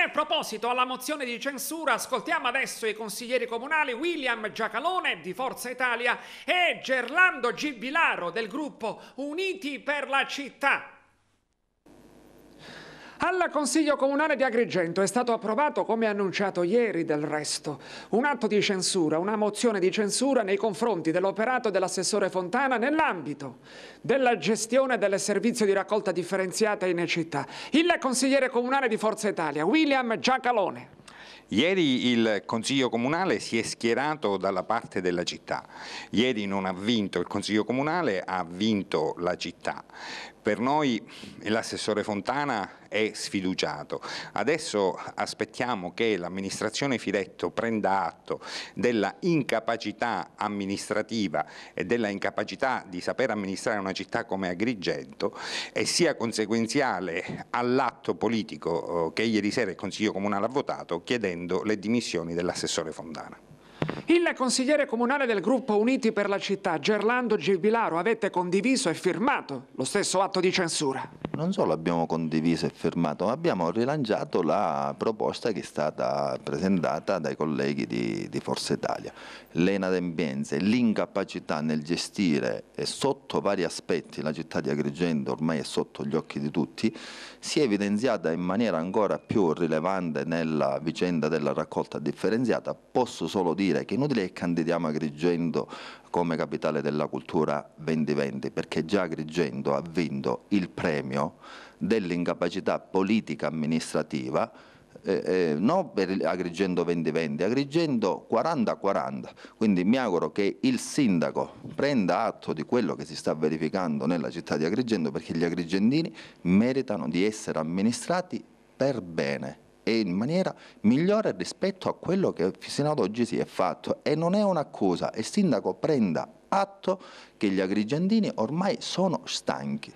nel proposito alla mozione di censura ascoltiamo adesso i consiglieri comunali William Giacalone di Forza Italia e Gerlando Gibilaro del gruppo Uniti per la città. Al Consiglio Comunale di Agrigento è stato approvato, come annunciato ieri del resto, un atto di censura, una mozione di censura nei confronti dell'operato dell'assessore Fontana nell'ambito della gestione del servizio di raccolta differenziata in città. Il consigliere comunale di Forza Italia, William Giacalone. Ieri il Consiglio Comunale si è schierato dalla parte della città, ieri non ha vinto il Consiglio Comunale, ha vinto la città per noi l'assessore Fontana è sfiduciato. Adesso aspettiamo che l'amministrazione Filetto prenda atto della incapacità amministrativa e della incapacità di saper amministrare una città come Agrigento e sia conseguenziale all'atto politico eh, che ieri sera il Consiglio Comunale ha votato chiedendo le dimissioni dell'assessore Fontana. Il consigliere comunale del gruppo Uniti per la città, Gerlando Gilbilaro, avete condiviso e firmato lo stesso atto di censura non solo abbiamo condiviso e firmato, ma abbiamo rilanciato la proposta che è stata presentata dai colleghi di, di Forza Italia. L'enadempienza e l'incapacità nel gestire e sotto vari aspetti la città di Agrigento ormai è sotto gli occhi di tutti, si è evidenziata in maniera ancora più rilevante nella vicenda della raccolta differenziata. Posso solo dire che inutile che candidiamo Agrigento come capitale della cultura 2020, perché già Agrigento ha vinto il premio dell'incapacità politica amministrativa eh, eh, non per Agrigento 2020, Agrigento 40-40, quindi mi auguro che il sindaco prenda atto di quello che si sta verificando nella città di Agrigento perché gli agrigentini meritano di essere amministrati per bene e in maniera migliore rispetto a quello che fino ad oggi si è fatto e non è un'accusa, il sindaco prenda atto che gli agrigentini ormai sono stanchi.